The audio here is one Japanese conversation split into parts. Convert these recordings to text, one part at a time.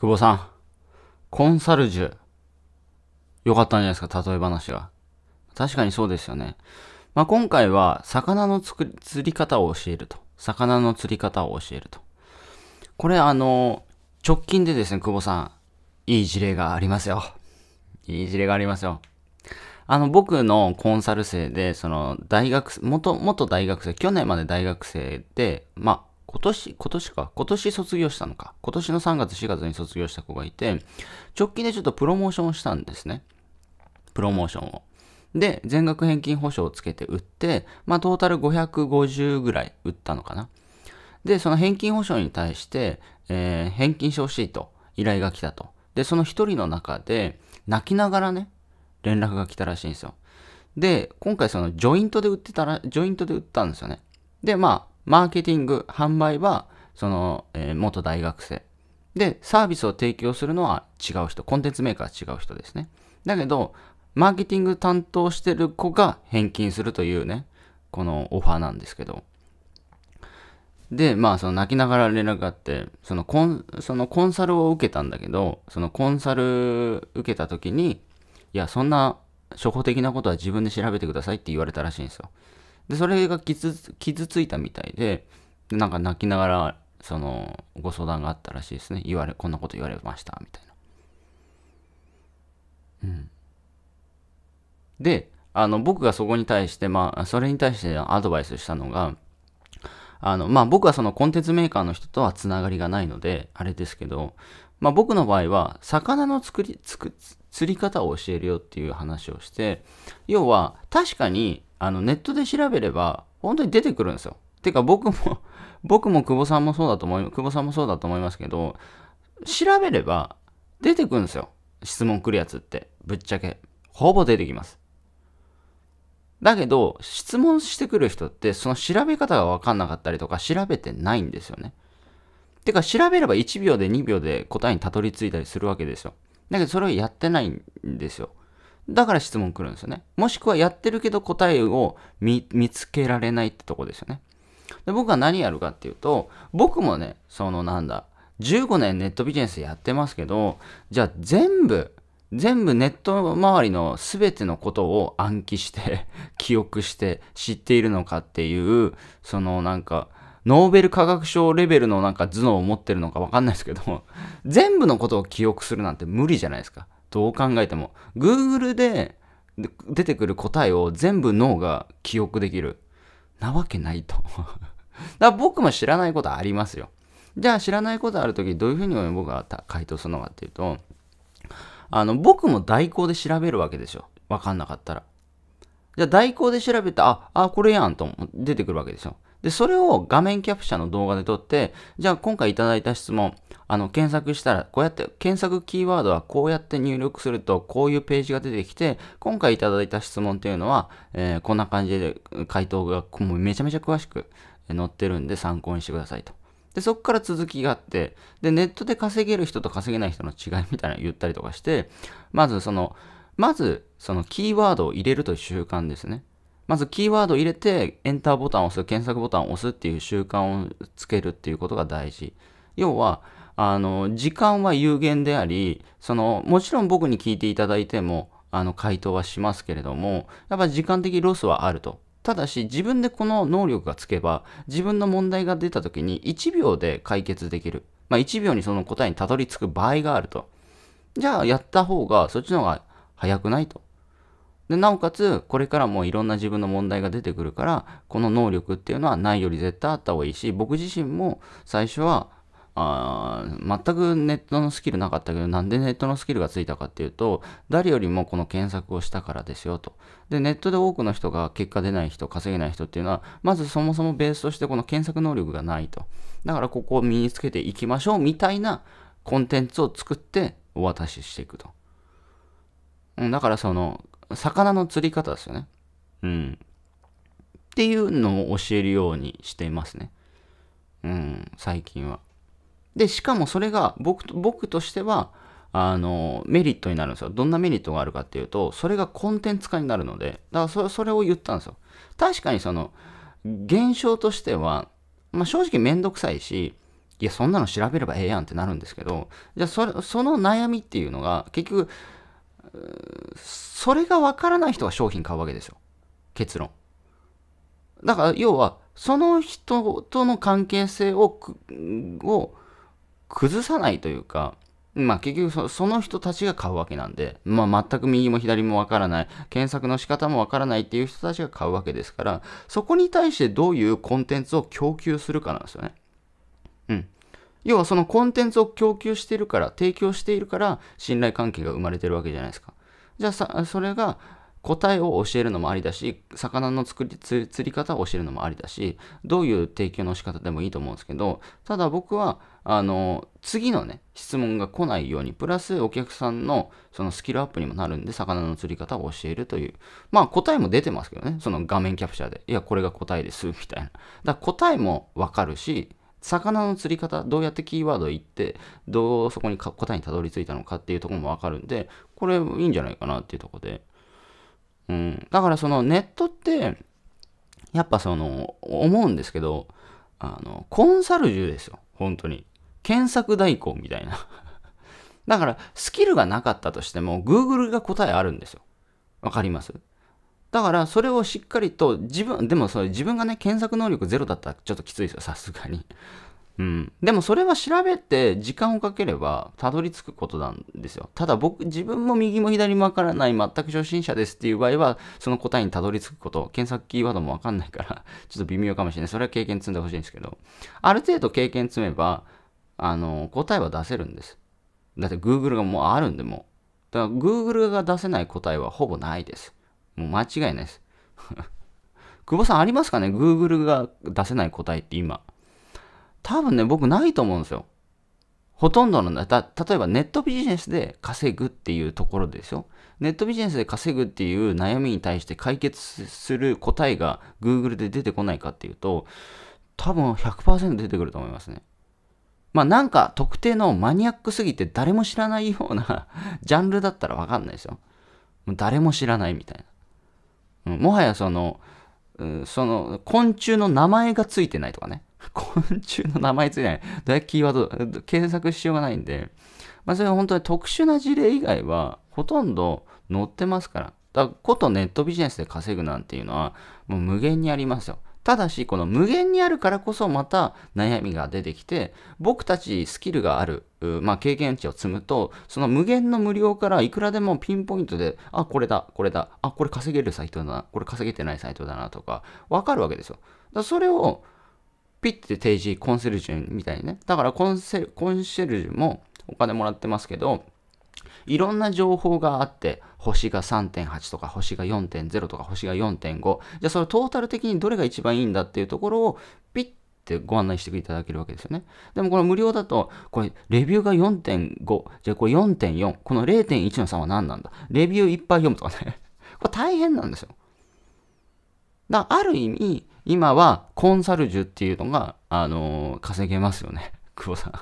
久保さん、コンサルジュ、良かったんじゃないですか、例え話が。確かにそうですよね。まあ、今回は、魚の釣り方を教えると。魚の釣り方を教えると。これ、あの、直近でですね、久保さん、いい事例がありますよ。いい事例がありますよ。あの、僕のコンサル生で、その、大学、元、元大学生、去年まで大学生で、まあ、今年、今年か、今年卒業したのか、今年の3月、4月に卒業した子がいて、直近でちょっとプロモーションをしたんですね。プロモーションを。で、全額返金保証をつけて売って、まあ、トータル550ぐらい売ったのかな。で、その返金保証に対して、えー、返金してほしいと、依頼が来たと。で、その一人の中で、泣きながらね、連絡が来たらしいんですよ。で、今回そのジョイントで売ってたら、ジョイントで売ったんですよね。で、まあ、マーケティング、販売は、その、えー、元大学生。で、サービスを提供するのは違う人。コンテンツメーカーは違う人ですね。だけど、マーケティング担当してる子が返金するというね、このオファーなんですけど。で、まあ、その泣きながら連絡があって、そのコン、そのコンサルを受けたんだけど、そのコンサル受けた時に、いや、そんな初歩的なことは自分で調べてくださいって言われたらしいんですよ。で、それが傷傷ついたみたいで、なんか泣きながら、その、ご相談があったらしいですね。言われ、こんなこと言われました、みたいな。うん。で、あの、僕がそこに対して、まあ、それに対してアドバイスしたのが、あの、まあ、僕はそのコンテンツメーカーの人とはつながりがないので、あれですけど、まあ、僕の場合は、魚の作り、作釣り方を教えるよっていう話をして、要は、確かに、あの、ネットで調べれば、本当に出てくるんですよ。てか僕も 僕も久保さんもそうだと思い、久保さんもそうだと思いますけど、調べれば出てくるんですよ。質問来るやつって。ぶっちゃけ。ほぼ出てきます。だけど、質問してくる人って、その調べ方がわかんなかったりとか、調べてないんですよね。てか、調べれば1秒で2秒で答えにたどり着いたりするわけですよ。だけど、それをやってないんですよ。だから質問来るんですよね。もしくはやってるけど答えを見つけられないってとこですよね。で僕は何やるかっていうと、僕もね、そのなんだ、15年ネットビジネスやってますけど、じゃあ全部、全部ネット周りの全てのことを暗記して、記憶して知っているのかっていう、そのなんか、ノーベル化学賞レベルのなんか頭脳を持ってるのかわかんないですけど、全部のことを記憶するなんて無理じゃないですか。どう考えても。Google で出てくる答えを全部脳が記憶できる。なわけないと。だから僕も知らないことありますよ。じゃあ知らないことあるときどういうふうに僕が回答するのかっていうと、あの、僕も代行で調べるわけでしょ。わかんなかったら。じゃあ代行で調べて、あ、あ、これやんと出てくるわけでしょ。で、それを画面キャプチャの動画で撮って、じゃあ今回いただいた質問、あの、検索したら、こうやって、検索キーワードはこうやって入力すると、こういうページが出てきて、今回いただいた質問っていうのは、えー、こんな感じで回答がもうめちゃめちゃ詳しく載ってるんで参考にしてくださいと。で、そこから続きがあって、で、ネットで稼げる人と稼げない人の違いみたいなの言ったりとかして、まずその、まず、そのキーワードを入れるという習慣ですね。まずキーワード入れて、エンターボタンを押す、検索ボタンを押すっていう習慣をつけるっていうことが大事。要は、あの、時間は有限であり、その、もちろん僕に聞いていただいても、あの、回答はしますけれども、やっぱ時間的ロスはあると。ただし、自分でこの能力がつけば、自分の問題が出た時に1秒で解決できる。まあ、1秒にその答えにたどり着く場合があると。じゃあ、やった方が、そっちの方が早くないと。で、なおかつ、これからもいろんな自分の問題が出てくるから、この能力っていうのはないより絶対あった方がいいし、僕自身も最初は、あ全くネットのスキルなかったけど、なんでネットのスキルがついたかっていうと、誰よりもこの検索をしたからですよと。で、ネットで多くの人が結果出ない人、稼げない人っていうのは、まずそもそもベースとしてこの検索能力がないと。だからここを身につけていきましょうみたいなコンテンツを作ってお渡ししていくと。だからその魚の釣り方ですよね。うん。っていうのを教えるようにしていますね。うん、最近は。で、しかもそれが僕僕としては、あの、メリットになるんですよ。どんなメリットがあるかっていうと、それがコンテンツ化になるので、だからそそれを言ったんですよ。確かにその、現象としては、まあ、正直めんどくさいし、いや、そんなの調べればええやんってなるんですけど、じゃあそその悩みっていうのが、結局、それがわからない人が商品買うわけですよ。結論。だから要は、その人との関係性をを崩さないというか、まあ結局その人たちが買うわけなんで、まあ全く右も左もわからない、検索の仕方もわからないっていう人たちが買うわけですから、そこに対してどういうコンテンツを供給するかなんですよね。うん。要はそのコンテンツを供給しているから、提供しているから、信頼関係が生まれてるわけじゃないですか。じゃあさ、それが答えを教えるのもありだし、魚の作り釣り方を教えるのもありだし、どういう提供の仕方でもいいと思うんですけど、ただ僕は、あの、次のね、質問が来ないように、プラスお客さんのそのスキルアップにもなるんで、魚の釣り方を教えるという。まあ答えも出てますけどね、その画面キャプチャーで。いや、これが答えです、みたいな。だから答えもわかるし、魚の釣り方、どうやってキーワード言って、どうそこに答えにたどり着いたのかっていうとこもわかるんで、これいいんじゃないかなっていうとこで。うん。だからそのネットって、やっぱその、思うんですけど、あの、コンサル中ですよ。本当に。検索代行みたいな。だから、スキルがなかったとしても、Google が答えあるんですよ。わかりますだから、それをしっかりと、自分、でもそれ自分がね、検索能力ゼロだったらちょっときついですよ、さすがに。うん。でもそれは調べて時間をかければたどり着くことなんですよ。ただ僕、自分も右も左もわからない、全く初心者ですっていう場合は、その答えにたどり着くこと、検索キーワードもわかんないからちょっと微妙かもしれない。それは経験積んでほしいんですけど、ある程度経験積めば、あの、答えは出せるんです。だって Google がもうあるんでもだから Google が出せない答えはほぼないです。もう間違いないです。久保さんありますかね ?Google が出せない答えって今。多分ね、僕ないと思うんですよ。ほとんどの、た、例えばネットビジネスで稼ぐっていうところですよ。ネットビジネスで稼ぐっていう悩みに対して解決する答えが Google で出てこないかっていうと、多分100%出てくると思いますね。まあなんか特定のマニアックすぎて誰も知らないような ジャンルだったらわかんないですよ。誰も知らないみたいな。うん、もはやその、うん、その昆虫の名前がついてないとかね。昆虫の名前ついてない。どうやキーワード、検索しようがないんで、まあ、それは本当に特殊な事例以外は、ほとんど載ってますから。だから、ことネットビジネスで稼ぐなんていうのは、もう無限にありますよ。ただし、この無限にあるからこそまた悩みが出てきて、僕たちスキルがある、まあ、経験値を積むと、その無限の無料からいくらでもピンポイントで、あ、これだ、これだ、あ、これ稼げるサイトだな、これ稼げてないサイトだなとか、わかるわけですよ。だそれを、ピッて提示、コンセルジュみたいにね。だからコンセル、コンシェルジュもお金もらってますけど、いろんな情報があって、星が3.8とか星が4.0とか星が4.5。じゃあそれトータル的にどれが一番いいんだっていうところをピッてご案内していただけるわけですよね。でもこの無料だと、これレビューが4.5、じゃあこれ4.4、この0.1の差は何なんだレビューいっぱい読むとかね。これ大変なんですよ。だある意味、今はコンサルジュっていうのが、あのー、稼げますよね。久保さん。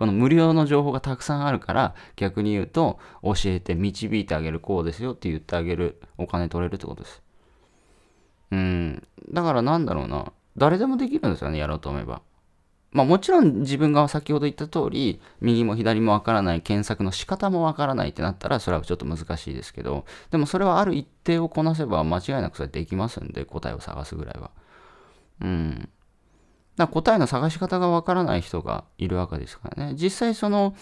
この無料の情報がたくさんあるから、逆に言うと、教えて導いてあげる、こうですよって言ってあげる、お金取れるってことです。うん。だからなんだろうな。誰でもできるんですよね、やろうと思えば。まあもちろん自分が先ほど言った通り、右も左もわからない、検索の仕方もわからないってなったら、それはちょっと難しいですけど、でもそれはある一定をこなせば間違いなくそれできますんで、答えを探すぐらいは。うん。答えの探し方がわからない人がいるわけですからね。実際その、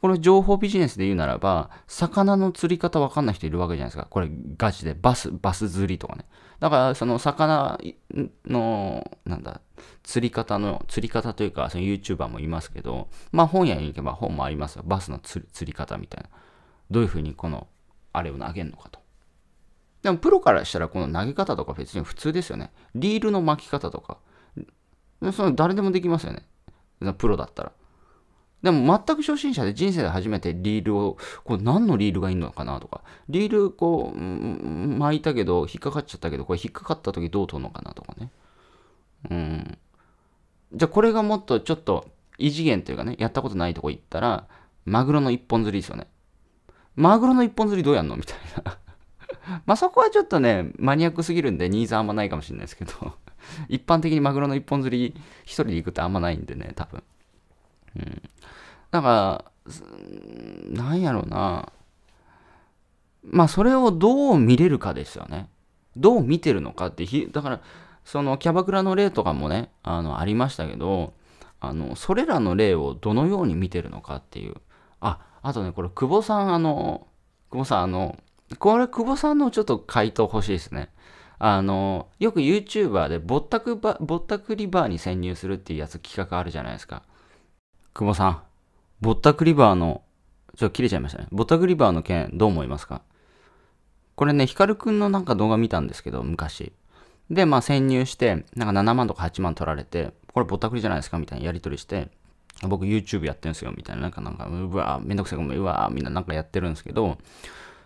この情報ビジネスで言うならば、魚の釣り方わかんない人いるわけじゃないですか。これガチで、バス、バス釣りとかね。だからその魚の、なんだ、釣り方の、釣り方というか、その YouTuber もいますけど、まあ本屋に行けば本もありますよ。バスの釣り方みたいな。どういうふうにこの、あれを投げるのかと。でもプロからしたらこの投げ方とか別に普通ですよね。リールの巻き方とか。その誰でもできますよね。プロだったら。でも全く初心者で人生で初めてリールを、これ何のリールがいいのかなとか、リールこう、巻いたけど、引っかかっちゃったけど、これ引っかかった時どう取るのかなとかね。うん。じゃあこれがもっとちょっと異次元というかね、やったことないとこ行ったら、マグロの一本釣りですよね。マグロの一本釣りどうやんのみたいな まあそこはちょっとね、マニアックすぎるんでニーズあんまないかもしれないですけど一般的にマグロの一本釣り一人で行くってあんまないんでね、多分。うん。だから、なんやろうな。まあ、それをどう見れるかですよね。どう見てるのかって、だから、そのキャバクラの例とかもね、あの、ありましたけど、あの、それらの例をどのように見てるのかっていう。あ、あとね、これ、久保さん、あの、久保さん、あの、これ、久保さんのちょっと回答欲しいですね。あの、よく YouTuber でぼったくば、ぼったくりバーに潜入するっていうやつ企画あるじゃないですか。久保さん、ぼったくりバーの、ちょっと切れちゃいましたね。ぼったくりバーの件、どう思いますかこれね、ヒカルくんのなんか動画見たんですけど、昔。で、まあ潜入して、なんか7万とか8万取られて、これぼったくりじゃないですかみたいなやり取りして、僕 YouTube やってるんですよみたいな、なんかなんか、うわめんどくさいごめん、うわみんななんかやってるんですけど、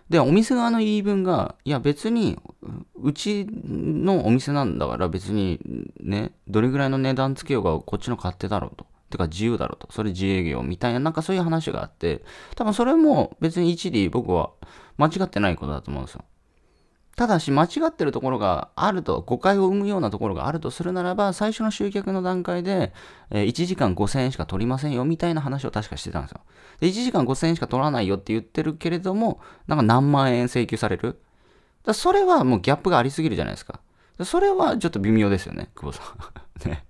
で、お店側の言い分が、いや別に、うちのお店なんだから別にね、どれぐらいの値段つけようがこっちの勝手だろうと。てか自由だろうと。それ自営業みたいな、なんかそういう話があって、多分それも別に一理僕は間違ってないことだと思うんですよ。ただし間違ってるところがあると、誤解を生むようなところがあるとするならば、最初の集客の段階で、え1時間5000円しか取りませんよみたいな話を確かしてたんですよ。で、1時間5000円しか取らないよって言ってるけれども、なんか何万円請求される。だそれはもうギャップがありすぎるじゃないですか。それはちょっと微妙ですよね、久保さん。ね。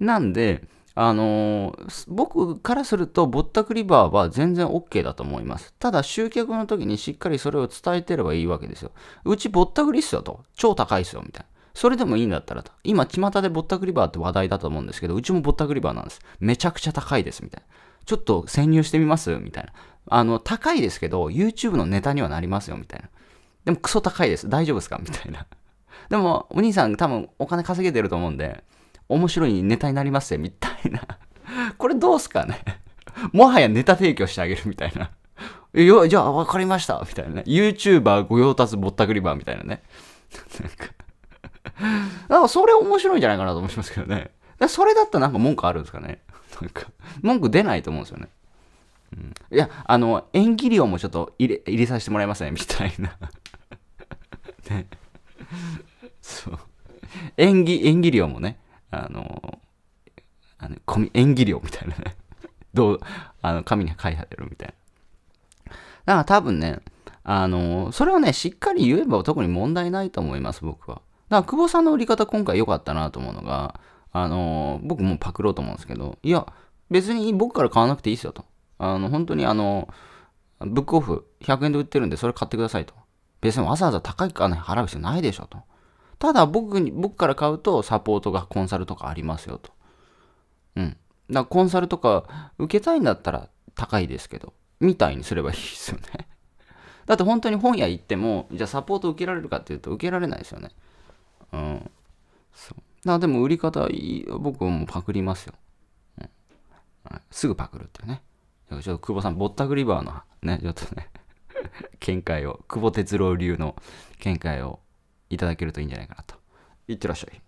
なんで、あのー、僕からするとぼったくりバーは全然 OK だと思います。ただ集客の時にしっかりそれを伝えてればいいわけですよ。うちぼったくりっすよと。超高いっすよみたいな。それでもいいんだったらと。今、巷でぼったくりバーって話題だと思うんですけど、うちもぼったくりバーなんです。めちゃくちゃ高いですみたいな。ちょっと潜入してみますみたいな。あの、高いですけど、YouTube のネタにはなりますよみたいな。でもクソ高いです。大丈夫ですかみたいな。でも、お兄さん多分お金稼げてると思うんで、面白いネタになりますよ、みたいな。これどうすかね もはやネタ提供してあげるみたいな。よ、じゃあ分かりました、みたいなね。YouTuber 御用達ぼったくりバーみたいなね。なんかなんかそれ面白いんじゃないかなと思いますけどね。それだったらなんか文句あるんですかね。なんか、文句出ないと思うんですよね。うん、いや、あの、縁技量もちょっと入れ入れさせてもらいますね、みたいな。ね。そう。縁起、縁起量もね、あの、あの演技量みたいなね どう、あの、紙に書いてあるみたいな。だから多分ね、あの、それはね、しっかり言えば特に問題ないと思います、僕は。だから、久保さんの売り方今回良かったなと思うのが、あの、僕もパクろうと思うんですけど、いや、別に僕から買わなくていいですよと。あの、本当にあの、ブックオフ100円で売ってるんで、それ買ってくださいと。別にわざわざ高い金払う必要ないでしょと。ただ僕に、僕から買うとサポートがコンサルとかありますよと。うん。だからコンサルとか受けたいんだったら高いですけど、みたいにすればいいですよね。だって本当に本屋行っても、じゃあサポート受けられるかっていうと受けられないですよね。うん。そう。なでも売り方いい、僕もパクりますよ、うんすぐパクるっていうね。ちょっと久保さん、ぼったくりバーのね、ちょっとね、見解を、久保哲郎流の見解をいただけるといいんじゃないかなと。いってらっしゃい。